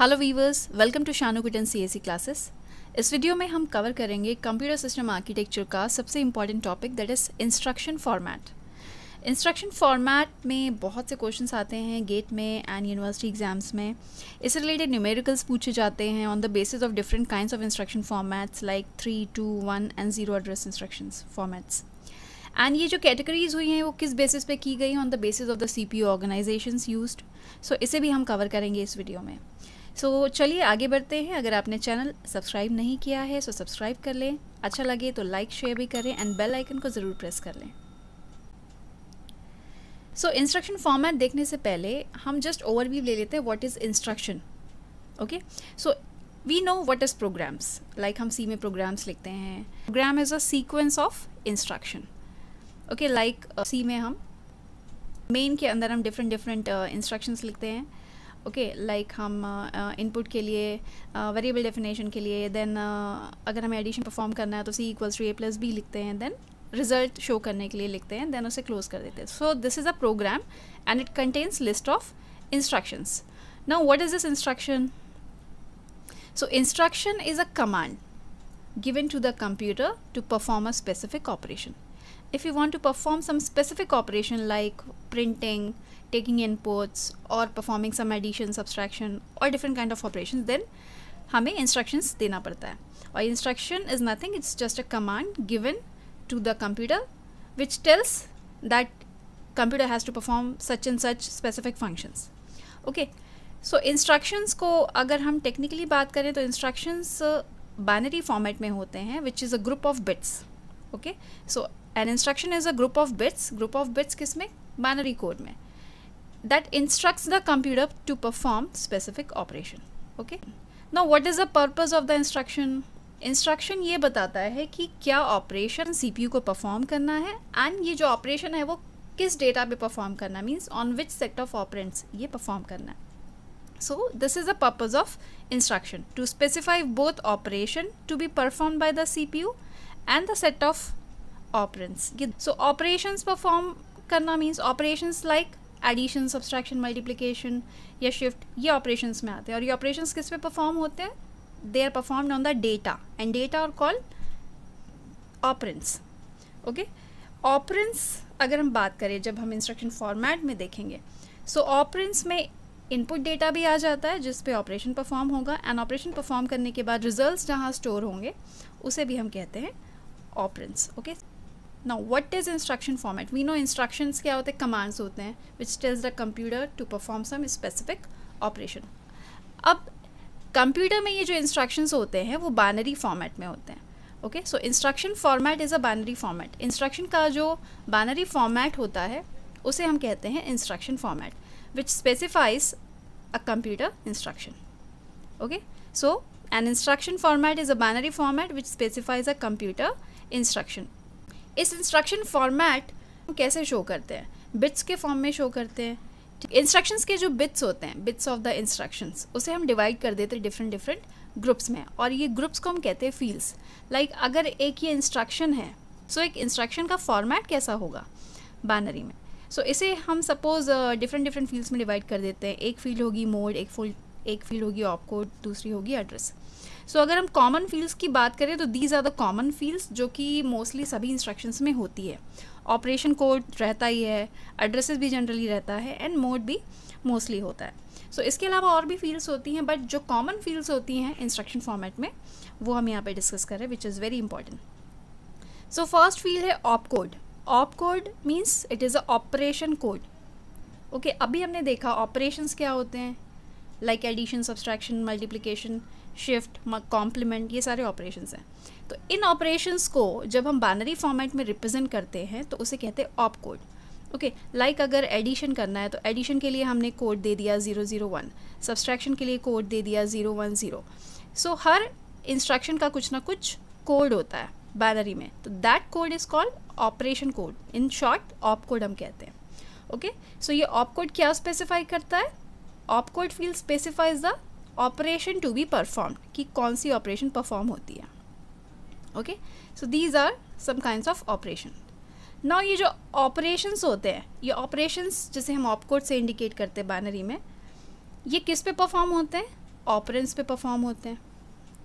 Hello viewers welcome to Shanu गुटन C classes इस video में हम कवर करेंगे कंप्यूटर सिस्टम आर्किटेक्चर का सबसे important topic that is instruction format instruction format में बहुत से क्वेश्चंस आते हैं गेट में एंड यूनिवर्सिटी एग्जाम्स में इससे रिलेटेड न्यूमेरिकल्स पूछे जाते हैं on the basis of different kind of instruction formats like three two one and zero address instruction formats and ये जो कैटेगरीज हुई हैं वो किस बेसिस पे की गई on the basis of the C P organization use so इसे भी हम कवर करेंगे इस वीडियो में so, चलिए आगे बढ़ते हैं अगर आपने चैनल सब्सक्राइब नहीं किया है सो तो सब्सक्राइब कर लें अच्छा लगे तो लाइक शेयर भी करें एंड बेल आइकन को ज़रूर प्रेस कर लें सो इंस्ट्रक्शन फॉर्मेट देखने से पहले हम जस्ट ओवरव्यू ले लेते हैं what is instruction okay so we know what is programs like हम सी में प्रोग्राम्स लिखते हैं program is a sequence of instruction okay like C में हम मेन के अंदर हम डिफरेंट डिफरेंट इंस्ट्रक्शंस लिखते हैं ओके okay, लाइक like हम इनपुट uh, uh के लिए वेरिएबल uh, डेफिनेशन के लिए देन uh, अगर हमें एडिशन परफॉर्म करना है तो C equals to A plus B लिखते हैं देन रिजल्ट शो करने के लिए लिखते हैं देन उसे क्लोज कर देते हैं so this is a program and it contains list of instructions now what is this instruction so instruction is a command given to the computer to perform a specific operation if you want to perform some specific operation like printing taking inputs और performing some addition subtraction और different kind of operation then हमें instructions देना पड़ता है और instruction is nothing it's just a command given to the computer which tells that computer has to perform such and such specific functions okay so instructions को अगर हम technically बात करें तो इंस्ट्रक्शंस बाइनरी फॉर्मेट में होते हैं which is a group of bits okay so an instruction is a group of bits group of bits किस में बाइनरी कोड में that instructs the computer to perform specific operation okay now what is the purpose of the instruction instruction ये बताता है कि क्या operation CPU को perform करना है एंड ये जो ऑपरेशन है वो किस डेटा पे परफॉर्म करना means on which set of operands ये परफॉर्म करना है so this is the purpose of instruction to specify both operation to be perform by the CPU and the set of operands so operations perform करना means operations like addition subtraction multiplication या shift ये operation में आते हैं और ये operation किस पे परफॉर्म होते हैं they are perform on the data and data are call operands okay operands अगर हम बात करें जब हम इंस्ट्रक्शन फॉर्मेट में देखेंगे सो so, ऑपरेंस में इनपुट डेटा भी आ जाता है जिस पे ऑपरेशन परफॉर्म होगा एंड ऑपरेशन परफॉर्म करने के बाद रिजल्ट्स जहाँ स्टोर होंगे उसे भी हम कहते हैं operands okay okay? Now what is instruction format we know instructions क्या होते हैं कमांड्स होते हैं which tells the computer to perform some specific operation अब कंप्यूटर में ये जो इंस्ट्रक्शंस होते हैं वो बाइनरी फॉर्मेट में होते हैं okay so instruction format is a binary format instruction का जो बाइनरी फॉर्मेट होता है उसे हम कहते हैं instruction format which specifies a computer instruction okay so an instruction format is a binary format which specifies a computer instruction इस instruction format कैसे शो करते हैं बिट्स के फॉर्म में शो करते हैं इंस्ट्रक्शंस के जो बिट्स होते हैं बिट्स ऑफ द इंस्ट्रक्शंस उसे हम डिवाइड कर देते हैं डिफरेंट डिफरेंट ग्रुप्स में और ये ग्रुप्स को हम कहते हैं फील्ड्स लाइक अगर एक ये इंस्ट्रक्शन है सो so एक इंस्ट्रक्शन का फॉर्मेट कैसा होगा बैनरी में सो so इसे हम सपोज डिफरेंट डिफरेंट फील्ड्स में डिवाइड कर देते हैं एक फील्ड होगी मोड एक फुल एक फील्ड होगी ऑपकोड दूसरी होगी एड्रेस सो so, अगर हम कॉमन फील्ड्स की बात करें तो these are the common fields जो कि मोस्टली सभी इंस्ट्रक्शंस में होती है ऑपरेशन कोड रहता ही है एड्रेसेस भी जनरली रहता है एंड मोड भी मोस्टली होता है सो so, इसके अलावा और भी फील्ड्स होती हैं बट जो कॉमन फील्ड्स होती हैं इंस्ट्रक्शन फॉर्मेट में वो हम यहाँ पर डिस्कस कर रहे हैं which is very important so first field है op code op code means it is a operation code okay अभी हमने देखा ऑपरेशंस क्या होते हैं like addition subtraction multiplication shift complement ये सारे ऑपरेशन हैं तो इन ऑपरेशंस को जब हम बैनरी फॉर्मेट में रिप्रेजेंट करते हैं तो उसे कहते हैं ऑप कोड ओके लाइक अगर एडिशन करना है तो एडिशन के लिए हमने कोड दे दिया ज़ीरो ज़ीरो वन सब्सट्रैक्शन के लिए कोड दे दिया ज़ीरो वन ज़ीरो सो हर इंस्ट्रक्शन का कुछ ना कुछ कोड होता है बैनरी में तो that code is called operation code in short op code हम कहते हैं ओके okay? सो so ये ऑप कोड क्या स्पेसिफाई करता है op code field specifies the operation to be perform कि कौन सी ऑपरेशन परफॉर्म होती है okay so these are some kind of operation ना ये जो ऑपरेशंस होते हैं ये ऑपरेशंस जैसे हम ऑपकोड से इंडिकेट करते हैं बैनरी में ये किस पे परफॉर्म होते हैं ऑपरेंस पे परफॉर्म होते हैं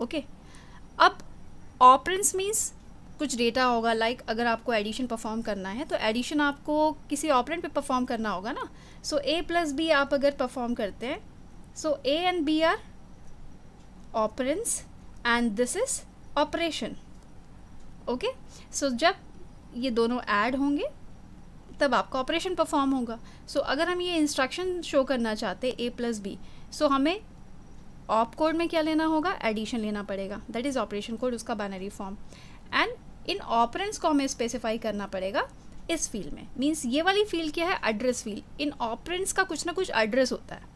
ओके okay? अब ऑपरेंस मीन्स कुछ डेटा होगा लाइक like अगर आपको एडिशन परफॉर्म करना है तो एडिशन आपको किसी ऑपरेंट पे परफॉर्म करना होगा ना सो ए प्लस बी आप अगर परफॉर्म करते हैं So A and B are operands and this is operation. Okay okay? So so, जब ये दोनों ऐड होंगे तब आपका ऑपरेशन परफॉर्म होगा सो so, अगर हम ये इंस्ट्रक्शन शो करना चाहते ए प्लस बी सो हमें ऑप कोड में क्या लेना होगा एडिशन लेना पड़ेगा दैट इज़ ऑपरेशन कोड उसका बैनरी फॉर्म एंड इन ऑपरेंट्स को हमें स्पेसिफाई करना पड़ेगा इस फील्ड में मीन्स ये वाली फील्ड क्या है एड्रेस फील्ड इन ऑपरेंट्स का कुछ ना कुछ एड्रेस होता है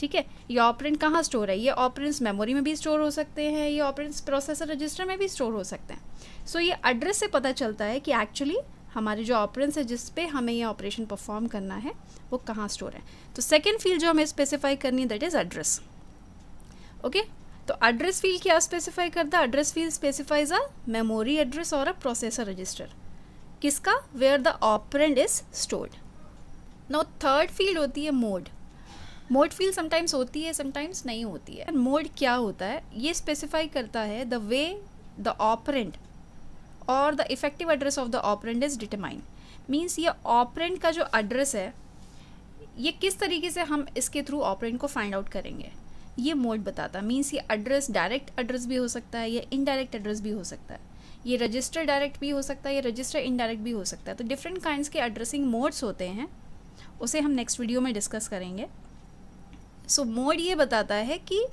ठीक है ये ऑपरेंट कहाँ स्टोर है ये ऑपरेंट्स मेमोरी में भी स्टोर हो सकते हैं ये ऑपरेंट्स प्रोसेसर रजिस्टर में भी स्टोर हो सकते हैं सो so, ये एड्रेस से पता चलता है कि एक्चुअली हमारे जो ऑपरेंट्स है जिस पे हमें ये ऑपरेशन परफॉर्म करना है वो कहाँ स्टोर है तो सेकेंड फील्ड जो हमें स्पेसिफाई करनी है दैट इज़ एड्रेस ओके तो एड्रेस फील्ड क्या स्पेसिफाई करता है address field specifies a memory address or a processor register किसका where the operand is stored now third field होती है मोड मोड फील समटाइम्स होती है समटाइम्स नहीं होती है मोड क्या होता है ये स्पेसिफाई करता है the way the operand or the effective address of the operand is determine means ये ऑपरेंट का जो एड्रेस है ये किस तरीके से हम इसके थ्रू ऑपरेंट को फाइंड आउट करेंगे ये मोड बताता है मीन्स ये एड्रेस डायरेक्ट एड्रेस भी हो सकता है या इनडायरेक्ट एड्रेस भी हो सकता है ये रजिस्टर डायरेक्ट भी हो सकता है या रजिस्टर इनडायरेक्ट भी हो सकता है तो डिफरेंट काइंड्स के एड्रेसिंग मोड्स होते हैं उसे हम नेक्स्ट वीडियो में डिस्कस करेंगे सो मोड ये बताता है कि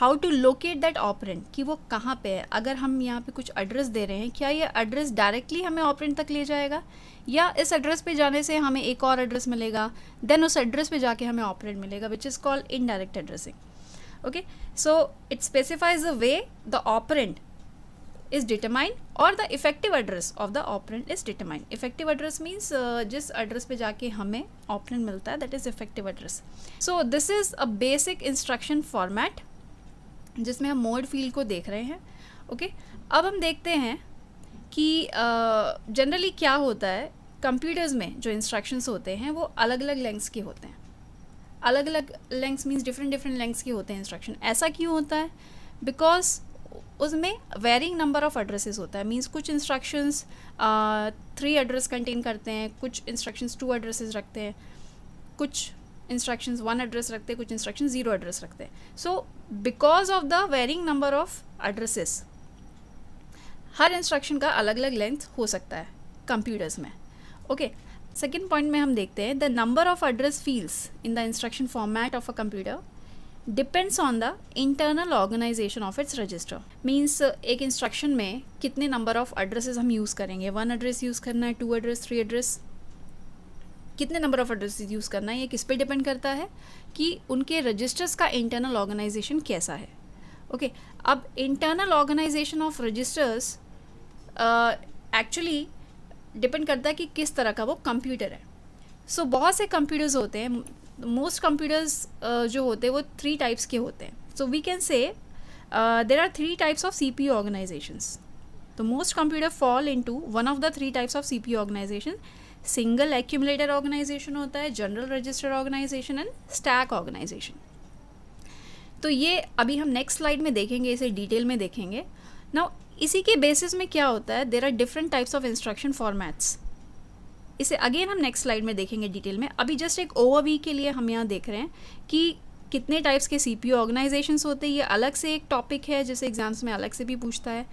how to locate that operand कि वो कहाँ पे है अगर हम यहाँ पे कुछ एड्रेस दे रहे हैं क्या ये एड्रेस डायरेक्टली हमें ऑपरेंट तक ले जाएगा या इस एड्रेस पे जाने से हमें एक और एड्रेस मिलेगा देन उस एड्रेस पे जाके हमें ऑपरेंट मिलेगा which is called indirect addressing okay so it specifies a way the operand is determined or the effective address of the operand is determined effective address means जिस address पे जाके हमें operand मिलता है that is effective address so this is a basic instruction format जिसमें हम mode field को देख रहे हैं ओके okay? अब हम देखते हैं कि जनरली uh, क्या होता है कंप्यूटर्स में जो इंस्ट्रक्शंस होते हैं वो अलग अलग लेंग्स के होते हैं अलग अलग lengths means different different lengths के होते हैं इंस्ट्रक्शन ऐसा क्यों होता है बिकॉज उसमें वेरिंग नंबर ऑफ़ एड्रेसेस होता है मींस कुछ इंस्ट्रक्शंस थ्री एड्रेस कंटेन करते हैं कुछ इंस्ट्रक्शंस टू एड्रेसेस रखते हैं कुछ इंस्ट्रक्शंस वन एड्रेस रखते हैं कुछ इंस्ट्रक्शन ज़ीरो एड्रेस रखते हैं so because of the varying number of addresses हर इंस्ट्रक्शन का अलग अलग लेंथ हो सकता है कंप्यूटर्स में ओके सेकेंड पॉइंट में हम देखते हैं the number of address fields in the instruction format of a computer depends on the internal organization of its register means एक इंस्ट्रक्शन में कितने नंबर ऑफ एड्रेसेस हम यूज़ करेंगे वन एड्रेस यूज़ करना है टू एड्रेस थ्री एड्रेस कितने number of address use करना है ये किस पे डिपेंड करता है कि उनके रजिस्टर्स का इंटरनल ऑर्गेनाइजेशन कैसा है ओके okay, अब internal organization of registers actually depend करता है कि किस तरह का वो कंप्यूटर है सो so, बहुत से कंप्यूटर्स होते हैं मोस्ट कंप्यूटर्स uh, जो होते हैं वो थ्री टाइप्स के होते हैं सो we can say there are three types of C P organizations तो most computer fall into one of the three types of C P organization single accumulator organization होता है general register organization and stack organization तो ये अभी हम next slide में देखेंगे इसे डिटेल में देखेंगे ना इसी के बेसिस में क्या होता है there are different types of instruction formats इसे अगेन हम नेक्स्ट स्लाइड में देखेंगे डिटेल में अभी जस्ट एक ओवरव्यू के लिए हम यहाँ देख रहे हैं कि कितने टाइप्स के सी पी ऑर्गेनाइजेशन होते हैं ये अलग से एक टॉपिक है जिसे एग्जाम्स में अलग से भी पूछता है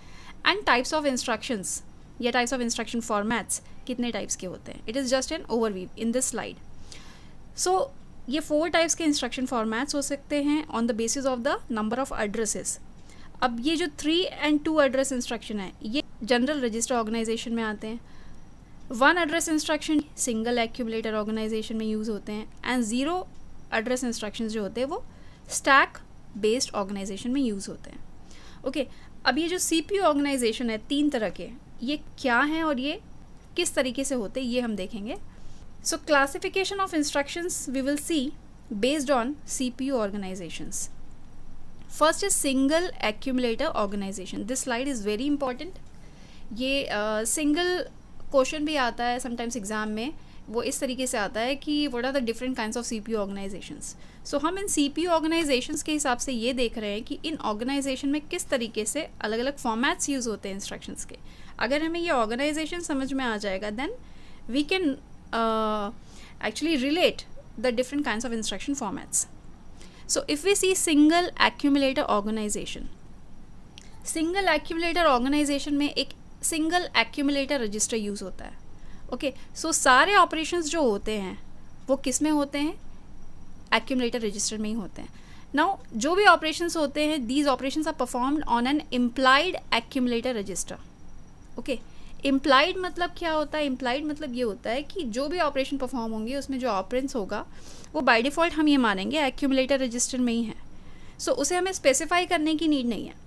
एंड टाइप्स ऑफ इंस्ट्रक्शंस या टाइप्स ऑफ इंस्ट्रक्शन फॉर्मेट्स कितने टाइप्स के होते हैं it is just an overview in this slide so ये फोर टाइप्स के इंस्ट्रक्शन फॉर्मेट्स हो सकते हैं on the basis of the number of addresses अब ये जो three and two address instruction है ये जनरल रजिस्टर ऑर्गेनाइजेशन में आते हैं one address instruction single accumulator organization में यूज़ होते हैं एंड ज़ीरो एड्रेस इंस्ट्रक्शन जो होते हैं वो स्टैक बेस्ड ऑर्गेनाइजेशन में यूज़ होते हैं ओके okay, अब ये जो सी पी ऑर्गेनाइजेशन है तीन तरह के ये क्या हैं और ये किस तरीके से होते हैं ये हम देखेंगे so classification of instructions we will see based on C P U organizations first is single accumulator organization this slide is very important ये सिंगल uh, क्वेश्चन भी आता है समटाइम्स एग्ज़ाम में वो इस तरीके से आता है कि what are the different kind of C P organization so हम इन सी पी ऑर्गेनाइजेशन के हिसाब से ये देख रहे हैं कि इन ऑर्गेनाइजेशन में किस तरीके से अलग अलग फॉर्मेट्स यूज़ होते हैं इंस्ट्रक्शंस के अगर हमें ये ऑर्गेनाइजेशन समझ में आ जाएगा then we can actually relate the different kind of instruction formats so if we see single accumulator organization single accumulator organization में एक सिंगल एक्यूमुलेटर रजिस्टर यूज़ होता है ओके okay, सो so सारे ऑपरेशंस जो होते हैं वो किस में होते हैं एक्यूमुलेटर रजिस्टर में ही होते हैं नाउ जो भी ऑपरेशंस होते हैं these operations are performed on an implied accumulator register okay implied मतलब क्या होता है इम्प्लाइड मतलब ये होता है कि जो भी ऑपरेशन परफॉर्म होंगे उसमें जो ऑपरेंस होगा वो बाय डिफ़ॉल्ट हम ये मानेंगे एक्यूमुलेटर रजिस्टर में ही है सो so, उसे हमें स्पेसिफाई करने की नीड नहीं है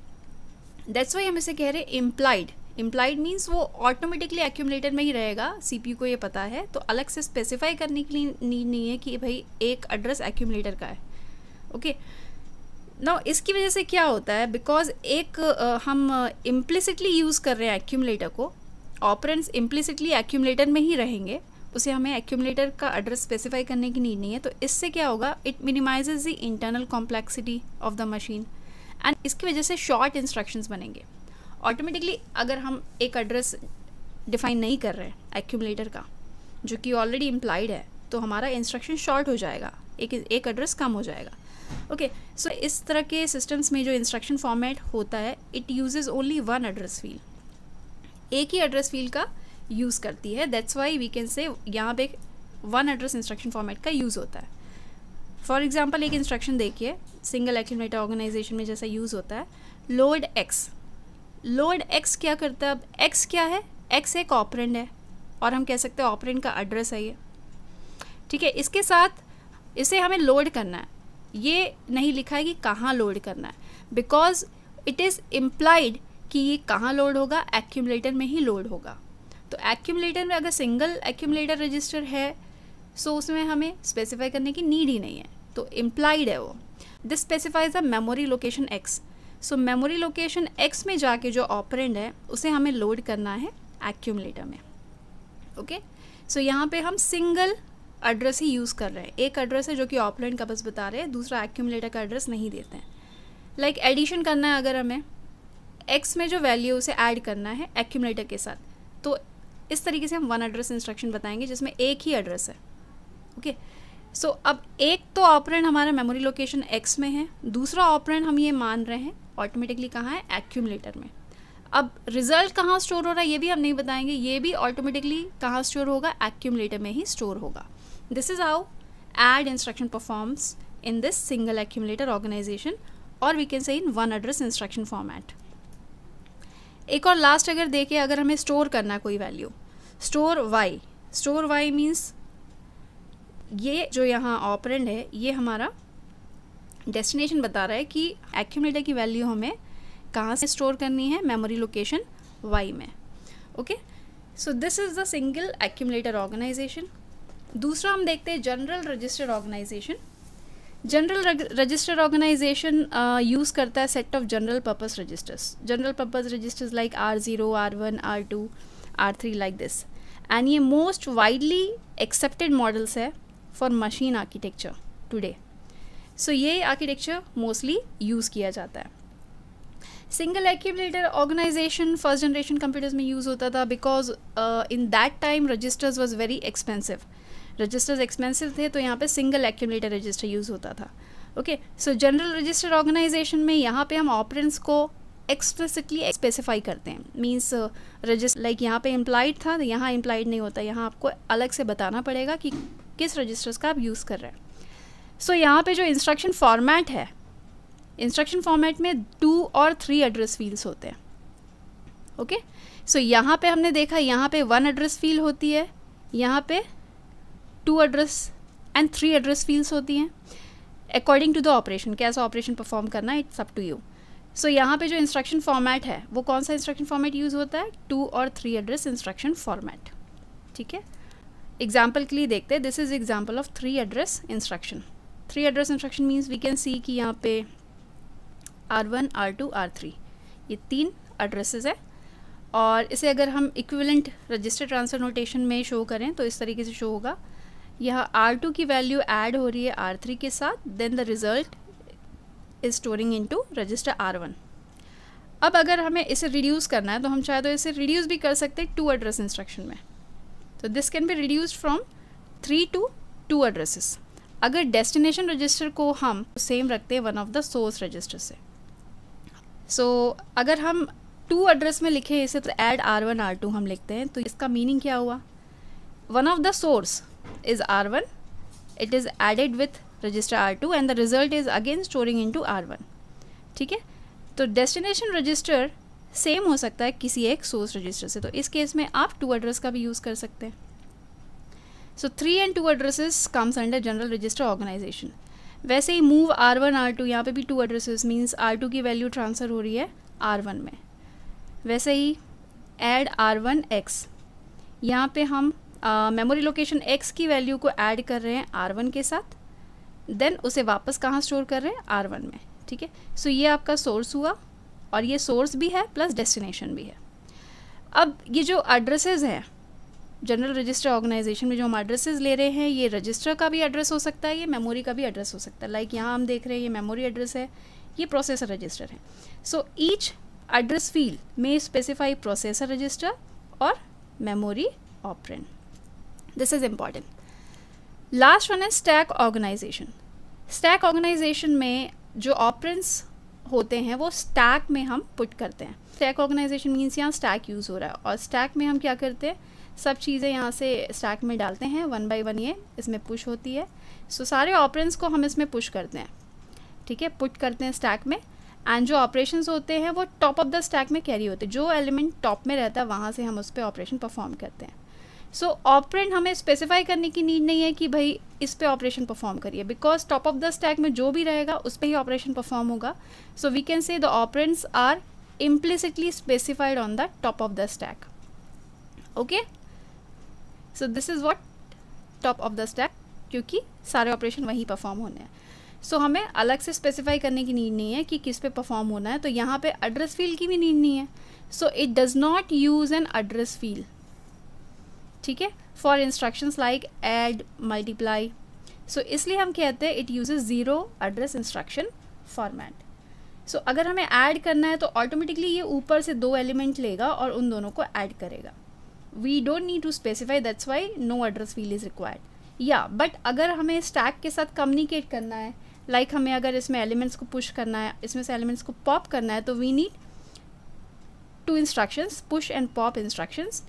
दैट्स वाई हम इसे कह रहे हैं इम्प्लाइड इम्प्लाइड मीन्स वो ऑटोमेटिकली एक्यूमलेटर में ही रहेगा सी को ये पता है तो अलग से स्पेसिफाई करने के लिए नीड नहीं है कि भाई एक एड्रेस एक्यूमलेटर का है ओके okay? ना इसकी वजह से क्या होता है बिकॉज एक आ, हम इम्प्लिसिटली यूज़ कर रहे हैं एक्यूमलेटर को ऑपरेंट्स इम्प्लिसिटली एक्यूमलेटर में ही रहेंगे उसे हमें एक्यूमलेटर का एड्रेस स्पेसिफाई करने की नीड नहीं है तो इससे क्या होगा it minimizes the internal complexity of the machine and इसकी वजह से शॉर्ट इंस्ट्रक्शंस बनेंगे ऑटोमेटिकली अगर हम एक एड्रेस डिफाइन नहीं कर रहे एक्यूमलेटर का जो कि ऑलरेडी इम्प्लाइड है तो हमारा इंस्ट्रक्शन शॉर्ट हो जाएगा एक एक एड्रेस कम हो जाएगा ओके okay, सो so इस तरह के सिस्टम्स में जो इंस्ट्रक्शन फॉर्मेट होता है it uses only one address field एक ही एड्रेस फील्ड का यूज़ करती है that's why we can say यहाँ पे वन एड्रेस इंस्ट्रक्शन फॉर्मेट का यूज़ होता है फॉर एग्जाम्पल एक इंस्ट्रक्शन देखिए सिंगल एक्यूमलेटर ऑर्गेनाइजेशन में जैसा यूज़ होता है लोड एक्स लोड एक्स क्या करता है अब एक्स क्या है एक्स एक ऑपरेंड है और हम कह सकते हैं ऑपरेंड का एड्रेस है ये ठीक है इसके साथ इसे हमें लोड करना है ये नहीं लिखा है कि कहाँ लोड करना है बिकॉज इट इज़ इम्प्लाइड कि ये कहाँ लोड होगा एक्यूमलेटर में ही लोड होगा तो एक्यूमलेटर में अगर सिंगल एक्यूमलेटर रजिस्टर है सो so उसमें हमें स्पेसिफाई करने की नीड ही नहीं है तो इम्प्लाइड है वो this specifies the memory location X so memory location X में जाके जो ऑपरेंड है उसे हमें लोड करना है एक्यूमलेटर में ओके सो यहाँ पे हम सिंगल एड्रेस ही यूज़ कर रहे हैं एक एड्रेस है जो कि ऑपरेंड का बस बता रहे हैं दूसरा एक्यूमलेटर का एड्रेस नहीं देते हैं लाइक like, एडिशन करना है अगर हमें एक्स में जो वैल्यू उसे ऐड करना है एक्यूमलेटर के साथ तो इस तरीके से हम वन एड्रेस इंस्ट्रक्शन बताएंगे जिसमें एक ही एड्रेस है ओके okay? सो so, अब एक तो ऑपरेंड हमारा मेमोरी लोकेशन एक्स में है दूसरा ऑपरेंड हम ये मान रहे हैं ऑटोमेटिकली कहाँ है एक्यूमलेटर में अब रिजल्ट कहाँ स्टोर हो रहा है ये भी हम नहीं बताएंगे ये भी ऑटोमेटिकली कहाँ स्टोर होगा एक्यूमलेटर में ही स्टोर होगा this is how add instruction performs in this single accumulator organization और we can say in one address instruction format एक और लास्ट अगर देखें अगर हमें स्टोर करना कोई value store Y store Y means ये जो यहाँ ऑपरेंड है ये हमारा डेस्टिनेशन बता रहा है कि एक्यूमेटर की वैल्यू हमें कहाँ से स्टोर करनी है मेमोरी लोकेशन वाई में okay so this is the single accumulator organization दूसरा हम देखते हैं general register organization general register organization use करता है set of general purpose registers general purpose registers like R zero R one R two R three like this and ये most widely accepted models है for machine architecture today so so, ये architecture mostly use किया जाता है single एक्यूबलेटर organisation first generation computers में use होता था because in that time registers was very expensive registers expensive थे तो यहाँ पे सिंगल एक्यूबलेटर रजिस्टर यूज़ होता था okay so general register organization में यहाँ पे हम ऑपरेंट्स को एक्सप्लिसिटली स्पेसिफाई करते हैं मीन्स रजिस्टर लाइक यहाँ पे इम्प्लाइड था तो यहाँ इम्प्लाइड नहीं होता यहाँ आपको अलग से बताना पड़ेगा कि किस रजिस्टर्स का आप यूज़ कर रहे हैं सो so, यहाँ पे जो इंस्ट्रक्शन फॉर्मेट है इंस्ट्रक्शन फॉर्मेट में टू और थ्री एड्रेस फील्ड्स होते हैं ओके सो यहाँ पे हमने देखा यहाँ पे वन एड्रेस फील होती है यहाँ पे two address and three address fields होती हैं अकॉर्डिंग टू द ऑपरेशन कैसा ऑपरेशन परफॉर्म करना है it's up to you so यहाँ पे जो इंस्ट्रक्शन फॉर्मेट है वो कौन सा इंस्ट्रक्शन फॉर्मेट यूज़ होता है टू और थ्री एड्रेस इंस्ट्रक्शन फॉर्मेट ठीक है एग्जाम्पल के लिए देखते हैं this is example of three address instruction three address instruction means we can see कि यहाँ पे R one R two R three ये तीन एड्रेसेस है और इसे अगर हम इक्विवेलेंट रजिस्टर ट्रांसफर नोटेशन में शो करें तो इस तरीके से शो होगा यह आर टू की वैल्यू ऐड हो रही है आर थ्री के साथ then the result is storing into register are one अब अगर हमें इसे रिड्यूस करना है तो हम चाहे तो इसे रिड्यूस भी कर सकते हैं टू एड्रेस इंस्ट्रक्शन में तो this can be reduced from three to two addresses अगर डेस्टिनेशन रजिस्टर को हम सेम रखते हैं one of the source register से सो so, अगर हम टू एड्रेस में लिखे इसे तो add R one R two हम लिखते हैं तो इसका मीनिंग क्या हुआ one of the source is R one it is added with register R two and the result is again storing into R one ठीक है तो डेस्टिनेशन रजिस्टर सेम हो सकता है किसी एक सोर्स रजिस्टर से तो इस केस में आप टू एड्रेस का भी यूज़ कर सकते हैं so three and two addresses comes under general register organization वैसे ही move R one R two यहाँ पर भी two addresses means R two की वैल्यू ट्रांसफ़र हो रही है आर वन में वैसे ही एड आर वन एक्स यहाँ पर हम मेमोरी लोकेशन एक्स की वैल्यू को ऐड कर रहे हैं आर वन के साथ देन उसे वापस कहाँ स्टोर कर रहे हैं आर वन में ठीक है सो ये आपका सोर्स हुआ और ये सोर्स भी है प्लस डेस्टिनेशन भी है अब ये जो एड्रेसेस हैं जनरल रजिस्टर ऑर्गेनाइजेशन में जो हम एड्रेसेस ले रहे हैं ये रजिस्टर का भी एड्रेस हो सकता है ये मेमोरी का भी एड्रेस हो सकता है लाइक like यहाँ हम देख रहे हैं ये मेमोरी एड्रेस है ये प्रोसेसर रजिस्टर है सो ईच एड्रेस फील्ड में स्पेसिफाई प्रोसेसर रजिस्टर और memory operand this is important last one है स्टैक ऑर्गेनाइजेशन स्टैक ऑर्गेनाइजेशन में जो ऑपरेंट्स होते हैं वो स्टैक में हम पुट करते हैं स्टैक ऑर्गेनाइजेशन मीन्स यहाँ स्टैक यूज़ हो रहा है और स्टैक में हम क्या करते हैं सब चीज़ें यहाँ से स्टैक में डालते हैं वन बाई वन ये इसमें पुश होती है सो so, सारे ऑपरेंस को हम इसमें पुश करते हैं ठीक है पुट करते हैं स्टैक में एंड जो ऑपरेशन होते हैं वो टॉप ऑफ द स्टैक में कैरी होते हैं जो एलिमेंट टॉप में रहता है वहाँ से हम उस पर ऑपरेशन परफॉर्म करते हैं सो so, ऑपरेंट हमें स्पेसिफाई करने की नीड नहीं है कि भाई इस पे ऑपरेशन परफॉर्म करिए because top of the stack में जो भी रहेगा उस पर ही ऑपरेशन परफॉर्म होगा so we can say the operands are implicitly specified on the top of the stack okay so this is what top of the stack क्योंकि सारे operation वहीं परफॉर्म होने हैं सो so, हमें अलग से स्पेसिफाई करने की नीड नहीं है कि किस पे परफॉर्म होना है तो यहाँ पे एड्रेस फील्ड की भी नीड नहीं है so it does not use an address field ठीक है for instructions like add multiply so इसलिए हम कहते हैं it uses zero address instruction format so अगर हमें ऐड करना है तो ऑटोमेटिकली ये ऊपर से दो एलिमेंट लेगा और उन दोनों को ऐड करेगा we don't need to specify that's why no address field is required या बट अगर हमें स्टैक के साथ कम्युनिकेट करना है लाइक like हमें अगर इसमें एलिमेंट्स को पुश करना है इसमें से एलिमेंट्स को पॉप करना है तो we need to instructions push and pop instructions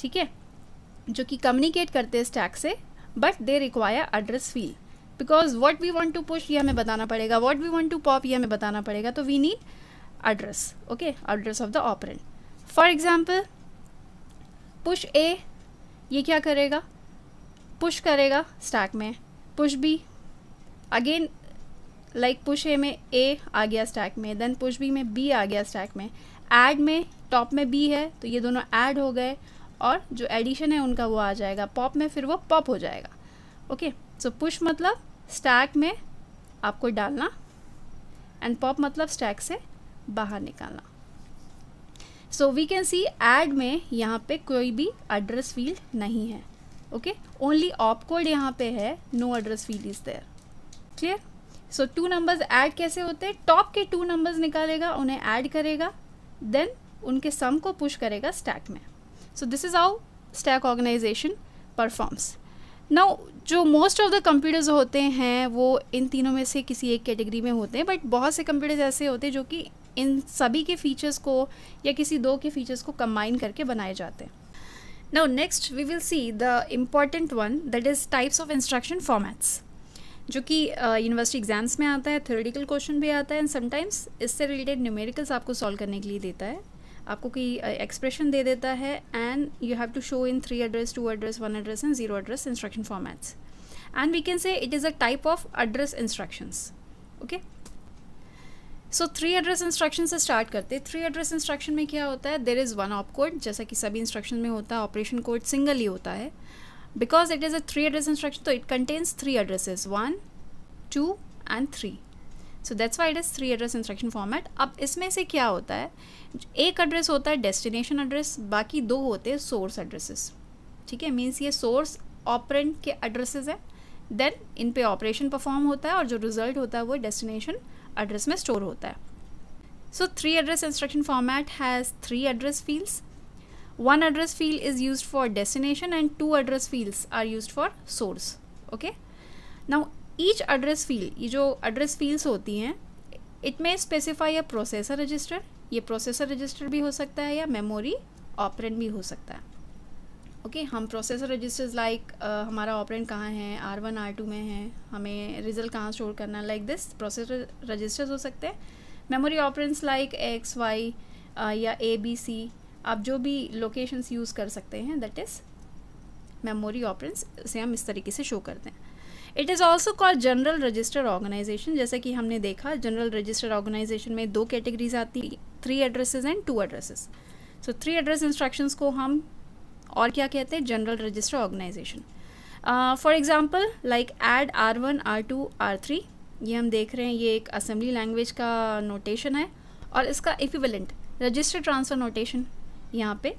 ठीक है जो कि कम्युनिकेट करते हैं स्टैक से but they require address field because what we want to push ये हमें बताना पड़ेगा what we want to pop ये हमें बताना पड़ेगा तो we need address okay address of the operand for example push A ये क्या करेगा पुश करेगा स्टैक में push B again like push ए में ए आ गया स्टैक में देन पुश बी में बी आ गया स्टैक में एड में टॉप में बी है तो ये दोनों ऐड हो गए और जो एडिशन है उनका वो आ जाएगा पॉप में फिर वो पॉप हो जाएगा ओके सो पुश मतलब स्टैक में आपको डालना एंड पॉप मतलब स्टैक से बाहर निकालना so we can see add में यहाँ पे कोई भी एड्रेस फील्ड नहीं है ओके ओनली ऑप कोड यहाँ पे है no address field is there clear so two numbers add कैसे होते हैं टॉप के टू नंबर्स निकालेगा उन्हें ऐड करेगा देन उनके सम को पुश करेगा स्टैक में so this is how stack organization performs now जो मोस्ट ऑफ़ द कंप्यूटर्स होते हैं वो इन तीनों में से किसी एक कैटेगरी में होते हैं बट बहुत से कंप्यूटर्स ऐसे होते हैं जो कि इन सभी के फीचर्स को या किसी दो के फीचर्स को कंबाइन करके बनाए जाते हैं now next we will see the important one that is types of instruction formats जो कि यूनिवर्सिटी uh, एग्ज़ाम्स में आता है थ्योरेटिकल क्वेश्चन भी आता है एंड समटाइम्स इससे रिलेटेड न्यूमेरिकल्स आपको सॉल्व करने के लिए देता है आपको कोई एक्सप्रेशन दे देता है and you have to show in three address two address one address and zero address instruction formats and we can say it is a type of address instructions okay so three address instruction से start करते हैं three address instruction में क्या होता है there is one opcode जैसा कि सभी इंस्ट्रक्शन में होता है ऑपरेशन कोड सिंगल ही होता है because it is a three address instruction तो it contains three addresses one two and three so that's why it is three address instruction format अब इसमें से क्या होता है एक एड्रेस होता है डेस्टिनेशन एड्रेस बाकी दो होते हैं सोर्स एड्रेसेस ठीक है मीन्स ये सोर्स ऑपरेंट के एड्रेसेस हैं देन इन पे ऑपरेशन परफॉर्म होता है और जो रिजल्ट होता है वो डेस्टिनेशन एड्रेस में स्टोर होता है so three address instruction format has three address fields one address field is use for destination and two address fields are use for source okay now each address field ये जो address fields होती हैं it में specify a processor register ये processor register भी हो सकता है या मेमोरी ऑपरेंट भी हो सकता है ओके okay, हम प्रोसेसर रजिस्टर्स लाइक हमारा ऑपरेंट कहाँ है आर वन आर टू में है हमें रिजल्ट कहाँ स्टोर करना लाइक दिस प्रोसेसर रजिस्टर्स हो सकते हैं memory operands like X Y या ए बी सी आप जो भी लोकेशंस यूज़ कर सकते हैं दैट इज़ मेमोरी ऑपरेंट्स से हम इस तरीके से शो करते हैं it is also call general register organization जैसे कि हमने देखा जनरल रजिस्टर ऑर्गेनाइजेशन में दो कैटेगरीज आती three addresses and two addresses so three address instruction को हम और क्या कहते हैं general register organization for example like add R one R two R three ये हम देख रहे हैं ये एक असेंबली लैंग्वेज का नोटेशन है और इसका इक्विवेलेंट रजिस्टर ट्रांसफ़र नोटेशन यहाँ पे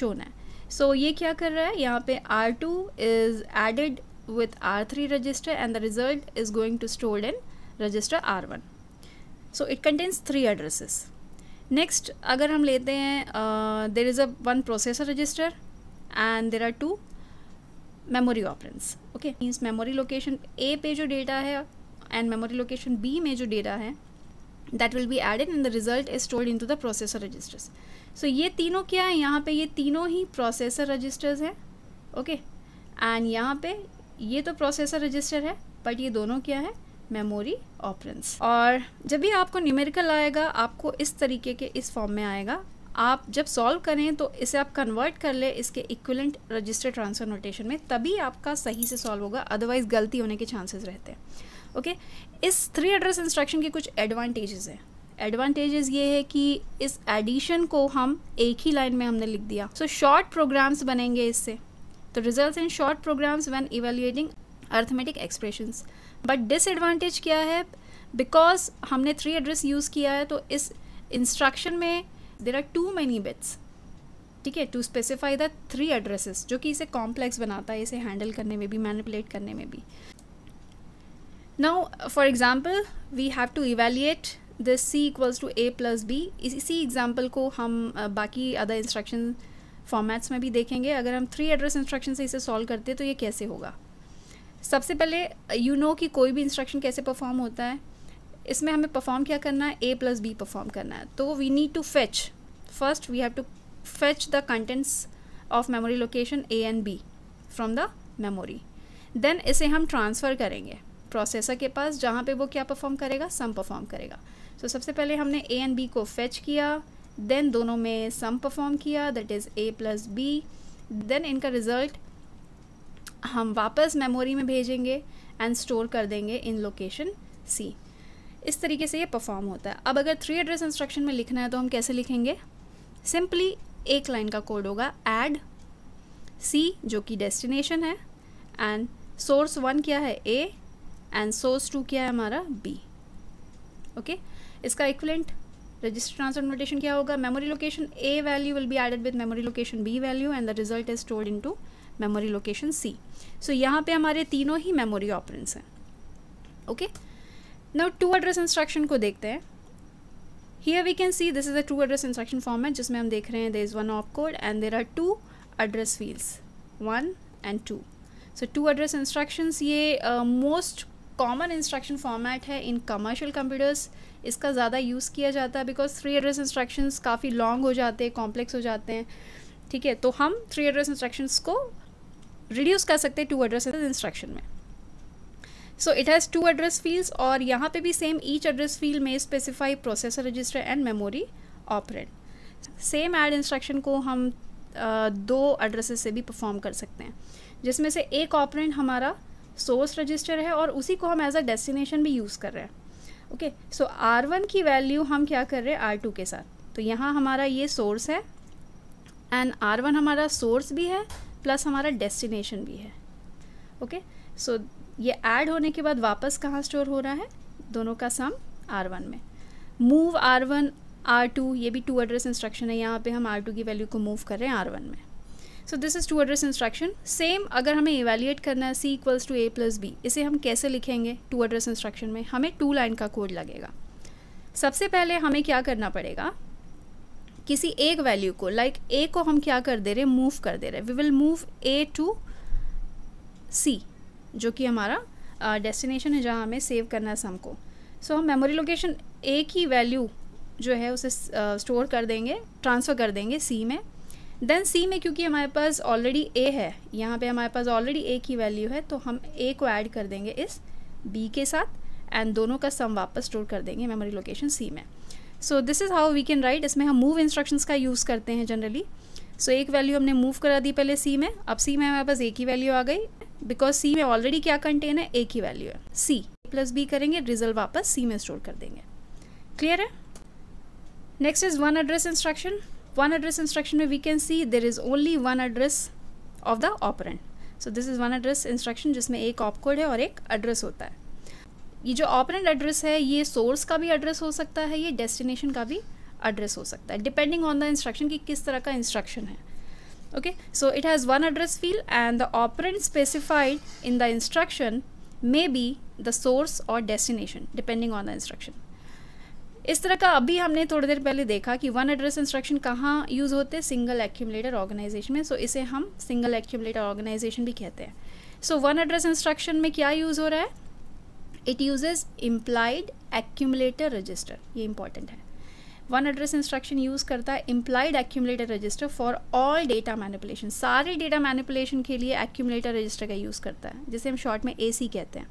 शोन है सो so, ये क्या कर रहा है यहाँ पे R two is added with R3 register and the result is going to stored in register R1. So it contains three addresses. Next, अगर हम लेते हैं uh, there is a one processor register and there are two memory operands. Okay, means memory location A पे जो data है and memory location B में जो data है that will be added and the result is stored into the processor registers. So ये तीनों क्या है यहाँ पे ये तीनों ही processor registers हैं okay? एंड यहाँ पे ये तो प्रोसेसर रजिस्टर है बट ये दोनों क्या है मेमोरी ऑपरेंस और जब भी आपको न्यूमेरिकल आएगा आपको इस तरीके के इस फॉर्म में आएगा आप जब सॉल्व करें तो इसे आप कन्वर्ट कर ले इसके इक्वलेंट रजिस्टर ट्रांसफर नोटेशन में तभी आपका सही से सॉल्व होगा अदरवाइज गलती होने के चांसेस रहते हैं ओके okay? इस थ्री एड्रेस इंस्ट्रक्शन के कुछ एडवांटेजेस हैं एडवांटेजेस ये है कि इस एडिशन को हम एक ही लाइन में हमने लिख दिया सो शॉर्ट प्रोग्राम्स बनेंगे इससे the results in short programs when evaluating arithmetic expressions but disadvantage क्या है because हमने three address use किया है तो इस instruction में there are too many bits ठीक है to specify the three addresses जो कि इसे कॉम्प्लेक्स बनाता है इसे हैंडल करने में भी मैनिपुलेट करने में भी now for example we have to evaluate this C equals to A plus B इसी एग्जाम्पल को हम uh, बाकी अदर इंस्ट्रक्शन फॉर्मेट्स में भी देखेंगे अगर हम थ्री एड्रेस इंस्ट्रक्शन से इसे सॉल्व करते हैं तो ये कैसे होगा सबसे पहले यू you नो know कि कोई भी इंस्ट्रक्शन कैसे परफॉर्म होता है इसमें हमें परफॉर्म क्या करना है ए प्लस बी परफॉर्म करना है तो we need to fetch first we have to fetch the contents of memory location A and B from the memory then इसे हम ट्रांसफ़र करेंगे प्रोसेसर के पास जहाँ पे वो क्या परफॉर्म करेगा सम परफॉर्म करेगा सो so, सबसे पहले हमने ए एंड बी को फेच किया देन दोनों में सम परफॉर्म किया that is A plus B then इनका रिज़ल्ट हम वापस मेमोरी में भेजेंगे एंड स्टोर कर देंगे इन लोकेशन सी इस तरीके से ये परफॉर्म होता है अब अगर थ्री एड्रेस इंस्ट्रक्शन में लिखना है तो हम कैसे लिखेंगे सिंपली एक लाइन का कोड होगा एड सी जो कि डेस्टिनेशन है एंड सोर्स वन क्या है ए एंड सोर्स टू क्या है हमारा बी ओके okay? इसका इक्वलेंट रजिस्टर ट्रांसफर नोटेशन क्या होगा memory location A value will be added with memory location B value and the result is stored into memory location C so यहाँ पे हमारे तीनों ही मेमोरी ऑपरेंट्स हैं okay now two address instruction को देखते हैं here we can see this is a two address instruction format जिसमें हम देख रहे हैं देर is one opcode and there are two address fields one and two so two address instructions ये most common instruction format है in commercial computers इसका ज़्यादा use किया जाता है बिकॉज थ्री एड्रेस इंस्ट्रक्शन काफ़ी लॉन्ग हो जाते हैं कॉम्प्लेक्स हो जाते हैं ठीक है तो हम थ्री एड्रेस इंस्ट्रक्शन को रिड्यूस कर सकते हैं टू एड्रेस इंस्ट्रक्शन में so it has two address fields और यहाँ पे भी सेम ईच एड्रेस फील्ड में specify processor register and memory operand same add instruction को हम uh, दो एड्रेसेस से भी परफॉर्म कर सकते हैं जिसमें से एक ऑपरेंट हमारा सोर्स रजिस्टर है और उसी को हम एज अ डेस्टिनेशन भी यूज़ कर रहे हैं ओके सो आर वन की वैल्यू हम क्या कर रहे हैं आर टू के साथ तो यहाँ हमारा ये सोर्स है एंड आर वन हमारा सोर्स भी है प्लस हमारा डेस्टिनेशन भी है ओके सो ये ऐड होने के बाद वापस कहाँ स्टोर हो रहा है दोनों का सम आर वन में move R one R two ये भी टू एड्रेस इंस्ट्रक्शन है यहाँ पे हम आर टू की वैल्यू को मूव कर रहे हैं आर वन में so this is two address instruction same अगर हमें इवेल्यूएट करना है C equals to A plus B इसे हम कैसे लिखेंगे टू एड्रेस इंस्ट्रक्शन में हमें टू लाइन का कोड लगेगा सबसे पहले हमें क्या करना पड़ेगा किसी एक वैल्यू को लाइक like ए को हम क्या कर दे रहे मूव कर दे रहे we will move A to C जो कि हमारा डेस्टिनेशन uh, है जहाँ हमें सेव करना है सम को सो so, हम मेमोरी लोकेशन ए की वैल्यू जो है उसे स्टोर uh, कर देंगे ट्रांसफ़र कर देंगे सी में देन सी में क्योंकि हमारे पास ऑलरेडी ए है यहाँ पे हमारे पास ऑलरेडी ए की वैल्यू है तो हम ए को ऐड कर देंगे इस बी के साथ एंड दोनों का सम वापस स्टोर कर देंगे मेमोरी लोकेशन सी में so this is how we can write इसमें हम मूव इंस्ट्रक्शंस का यूज़ करते हैं जनरली सो so, एक वैल्यू हमने मूव करा दी पहले सी में अब सी में हमारे पास ए की वैल्यू आ गई बिकॉज सी में ऑलरेडी क्या कंटेन है ए की वैल्यू है सी प्लस बी करेंगे रिजल्ट वापस सी में स्टोर कर देंगे क्लियर है next is one address instruction one address instruction में we can see there is only one address of the operand so this is one address instruction जिसमें एक opcode है और एक एड्रेस होता है ये जो ऑपरेंट एड्रेस है ये सोर्स का भी एड्रेस हो सकता है ये डेस्टिनेशन का भी एड्रेस हो सकता है डिपेंडिंग ऑन द इंस्ट्रक्शन कि किस तरह का इंस्ट्रक्शन है okay so it has one address field and the operand specified in the instruction may be the source और destination depending on the instruction इस तरह का अभी हमने थोड़ी देर पहले देखा कि वन एड्रेस इंस्ट्रक्शन कहाँ यूज़ होते हैं सिंगल एक्यूमलेटर ऑर्गेनाइजेशन में सो so इसे हम सिंगल एक्यूमलेटर ऑर्गेनाइजेशन भी कहते हैं सो वन एड्रेस इंस्ट्रक्शन में क्या यूज़ हो रहा है it uses implied accumulator register ये इंपॉर्टेंट है वन एड्रेस इंस्ट्रक्शन यूज़ करता है implied accumulator register for all data manipulation सारे डेटा मैनिपुलेशन के लिए एक्यूमलेटर रजिस्टर का यूज़ करता है जिसे हम शॉर्ट में ए कहते हैं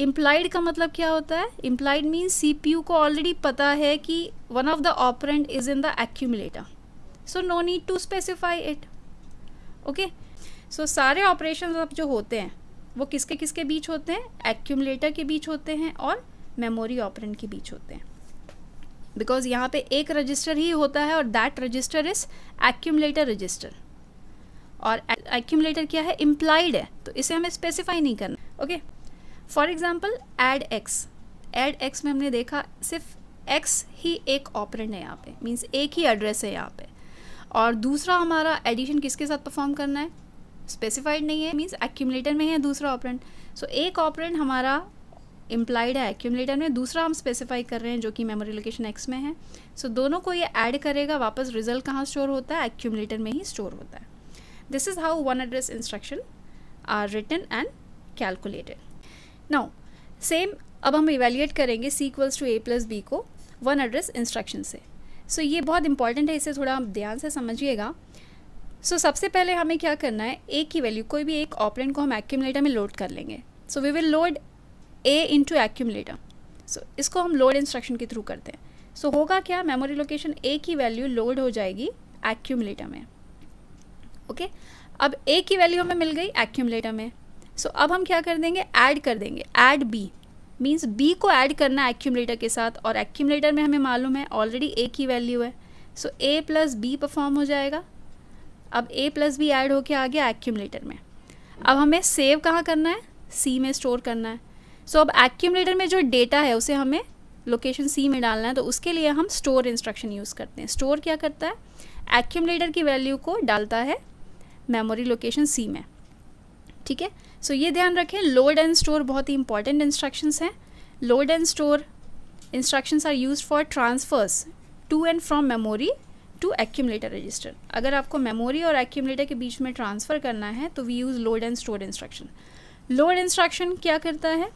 इम्प्लाइड का मतलब क्या होता है इम्प्लाइड मीन्स सीपीयू को ऑलरेडी पता है कि one of the operand is in the accumulator so no need to specify it okay so सारे ऑपरेशन अब जो होते हैं वो किसके किसके बीच होते हैं एक्यूमलेटर के बीच होते हैं और मेमोरी ऑपरेंट के बीच होते हैं बिकॉज यहाँ पे एक रजिस्टर ही होता है और that register is accumulator register और एक्यूमलेटर क्या है इम्प्लाइड है तो इसे हमें स्पेसिफाई नहीं करना okay okay? For example add X add X में हमने देखा सिर्फ एक्स ही एक ऑपरेंट है यहाँ पे मीन्स एक ही एड्रेस है यहाँ पे और दूसरा हमारा एडिशन किसके साथ परफॉर्म करना है स्पेसिफाइड नहीं है मीन्स एक्यूमलेटर में है दूसरा ऑपरेंट सो so, एक ऑपरेंट हमारा इम्प्लाइड है एक्यूमलेटर में दूसरा हम स्पेसिफाई कर रहे हैं जो कि मेमोरी लोकेशन एक्स में है सो so, दोनों को ये ऐड करेगा वापस रिजल्ट कहाँ स्टोर होता है एक्यूमलेटर में ही स्टोर होता है this is how one address instruction are written and calculated now same अब हम इवेल्यूएट करेंगे C equals to A plus B को वन एड्रेस इंस्ट्रक्शन से सो so, ये बहुत इंपॉर्टेंट है इसे थोड़ा आप ध्यान से समझिएगा सो so, सबसे पहले हमें क्या करना है ए की वैल्यू कोई भी एक ऑपरेंट को हम एक्यूमलेटर में लोड कर लेंगे so we will load A into accumulator so इसको हम लोड इंस्ट्रक्शन के थ्रू करते हैं सो so, होगा क्या मेमोरी लोकेशन ए की वैल्यू लोड हो जाएगी एक्यूमलेटर में ओके okay? अब ए की वैल्यू हमें मिल गई एक्यूमलेटर में सो अब हम क्या कर देंगे ऐड कर देंगे ऐड बी मीन्स बी को ऐड करना है एक्यूमलेटर के साथ और एक्यूमलेटर में हमें मालूम है ऑलरेडी ए की वैल्यू है so A plus B perform हो जाएगा अब ए प्लस बी एड होके आ गया एक्यूमलेटर में अब हमें सेव कहाँ करना है सी में स्टोर करना है सो so, अब एक्यूमलेटर में जो डेटा है उसे हमें लोकेशन सी में डालना है तो उसके लिए हम स्टोर इंस्ट्रक्शन यूज़ करते हैं स्टोर क्या करता है एक्यूमलेटर की वैल्यू को डालता है मेमोरी लोकेशन सी में ठीक है सो so, ये ध्यान रखें लोड एंड स्टोर बहुत ही इंपॉर्टेंट इंस्ट्रक्शंस हैं load and store instructions are use for transfers to and from memory to accumulator register अगर आपको मेमोरी और एक्यूमलेटर के बीच में ट्रांसफ़र करना है तो we use load and store instruction load instruction क्या करता है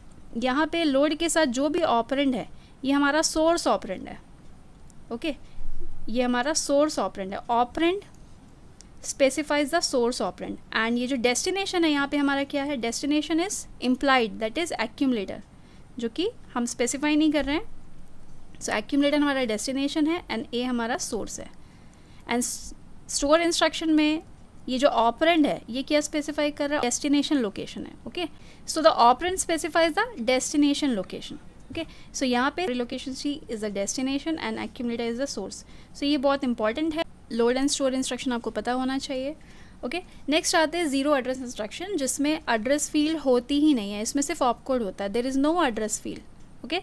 यहाँ पे लोड के साथ जो भी ऑपरेंड है ये हमारा सोर्स ऑपरेंड है ओके okay? ये हमारा सोर्स ऑपरेंड है operand specifies the source operand and ये जो डेस्टिनेशन है यहाँ पे हमारा क्या है destination is implied that is accumulator जो कि हम स्पेसिफाई नहीं कर रहे हैं सो एक्यूमलेटर हमारा डेस्टिनेशन है एंड ए हमारा सोर्स है एंड स्टोर इंस्ट्रक्शन में ये जो ऑपरेंड है ये क्या स्पेसिफाई कर रहा है डेस्टिनेशन लोकेशन है okay so the operand specifies the destination location okay so यहाँ पे location C is the destination and accumulator is the source so ये बहुत इंपॉर्टेंट है लोड एंड स्टोर इंस्ट्रक्शन आपको पता होना चाहिए ओके नेक्स्ट आते हैं ज़ीरो एड्रेस इंस्ट्रक्शन जिसमें एड्रेस फील्ड होती ही नहीं है इसमें सिर्फ ऑप कोड होता है there is no address field okay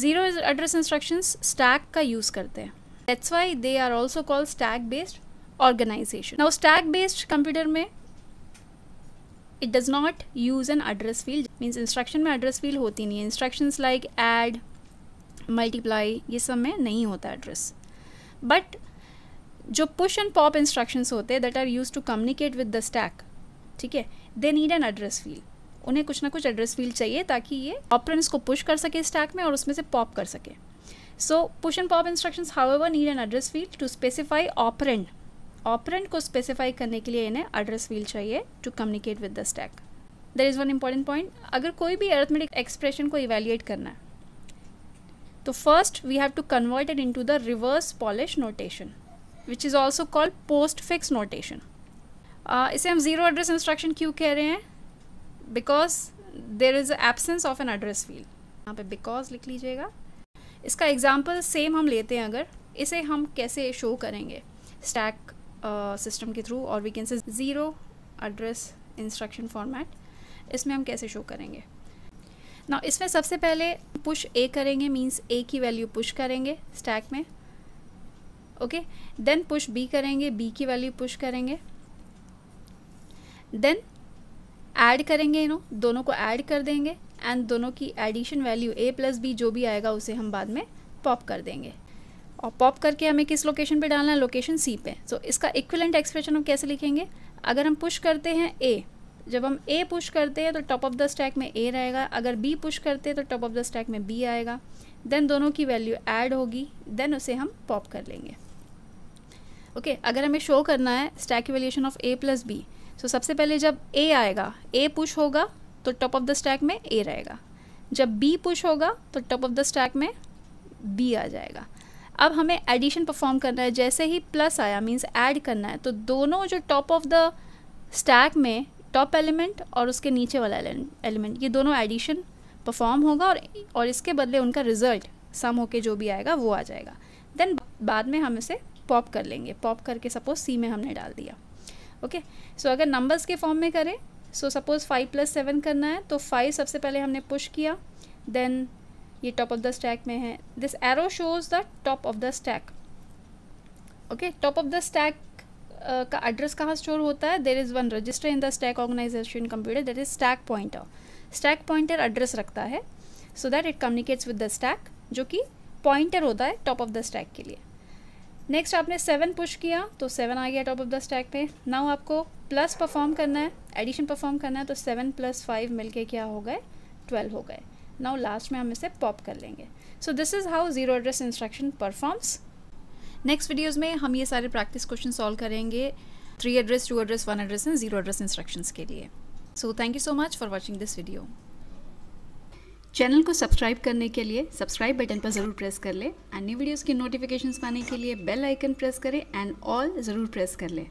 zero address instruction stack का यूज़ करते हैं that's why they are also call stack based organization now stack based computer में it does not use an address field means instruction में address field होती नहीं है instructions like add multiply ये सब में नहीं होता एड्रेस बट जो पुश एंड पॉप इंस्ट्रक्शंस होते हैं that are use to communicate with the stack ठीक है they need an address field उन्हें कुछ ना कुछ एड्रेस फील्ड चाहिए ताकि ये ऑपरेंट्स को पुश कर सके स्टैक में और उसमें से पॉप कर सके सो push and pop instructions however need an address field to specify operand operand को स्पेसिफाई करने के लिए इन्हें एड्रेस फील्ड चाहिए to communicate with the stack there is one important point अगर कोई भी अर्थमेटिक एक्सप्रेशन को इवेल्यूएट करना है तो first we have to convert it into the reverse polish notation which is also called postfix notation इसे हम zero address instruction क्यों कह रहे हैं because there is absence of an address field यहाँ पे बिकॉज लिख लीजिएगा इसका एग्जाम्पल सेम हम लेते हैं अगर इसे हम कैसे शो करेंगे स्टैक सिस्टम uh, के थ्रू और we can say zero address instruction format इसमें हम कैसे शो करेंगे ना इसमें सबसे पहले पुश ए करेंगे मीन्स ए की वैल्यू पुश करेंगे स्टैक में ओके देन पुश बी करेंगे बी की वैल्यू पुश करेंगे देन ऐड करेंगे इनो दोनों को ऐड कर देंगे एंड दोनों की addition value A plus B जो भी आएगा उसे हम बाद में पॉप कर देंगे और पॉप करके हमें किस लोकेशन पे डालना है लोकेशन सी पे सो so, इसका इक्विलेंट एक्सप्रेशन हम कैसे लिखेंगे अगर हम पुश करते हैं ए जब हम ए पुश करते हैं तो टॉप ऑफ द स्टैक में ए रहेगा अगर बी पुश करते हैं तो टॉप ऑफ द स्टैक में बी आएगा देन दोनों की वैल्यू ऐड होगी देन उसे हम पॉप कर लेंगे ओके okay, अगर हमें शो करना है stack evaluation of A plus B so सबसे पहले जब ए आएगा ए पुश होगा तो टॉप ऑफ द स्टैक में ए रहेगा जब बी पुश होगा तो टॉप ऑफ द स्टैक में बी आ जाएगा अब हमें एडिशन परफॉर्म करना है जैसे ही प्लस आया मीन्स ऐड करना है तो दोनों जो टॉप ऑफ द स्टैक में टॉप एलिमेंट और उसके नीचे वाला एलिमेंट ये दोनों एडिशन परफॉर्म होगा और और इसके बदले उनका रिजल्ट सम होके जो भी आएगा वो आ जाएगा देन बाद में हम इसे पॉप कर लेंगे पॉप करके सपोज सी में हमने डाल दिया ओके okay? सो so, अगर नंबर्स के फॉर्म में करें so suppose five plus seven करना है तो फाइव सबसे पहले हमने पुश किया देन ये टॉप ऑफ द स्टैक में है this arrow shows the top of the stack okay top of the stack का एड्रेस कहाँ स्टोर होता है there is one register in the stack organization computer that is stack pointer stack pointer address रखता है so that it communicates with the stack जो कि pointer होता है टॉप ऑफ द स्टैक के लिए नेक्स्ट आपने सेवन पुश किया तो सेवन आ गया टॉप ऑफ द स्टैक पे नाउ आपको प्लस परफॉर्म करना है एडिशन परफॉर्म करना है तो सेवन प्लस फाइव मिल क्या हो गए ट्वेल्व हो गए नाउ लास्ट में हम इसे पॉप कर लेंगे so this is how zero address instruction performs next videos में हम ये सारे प्रैक्टिस क्वेश्चन सॉल्व करेंगे three address two address one address and zero address instructions के लिए so thank you so much for watching this video channel को subscribe करने के लिए सब्सक्राइब बटन पर ज़रूर प्रेस कर लें एंड न्यू वीडियोज़ की नोटिफिकेशंस पाने के लिए बेल आइकन प्रेस करें एंड ऑल ज़रूर प्रेस कर लें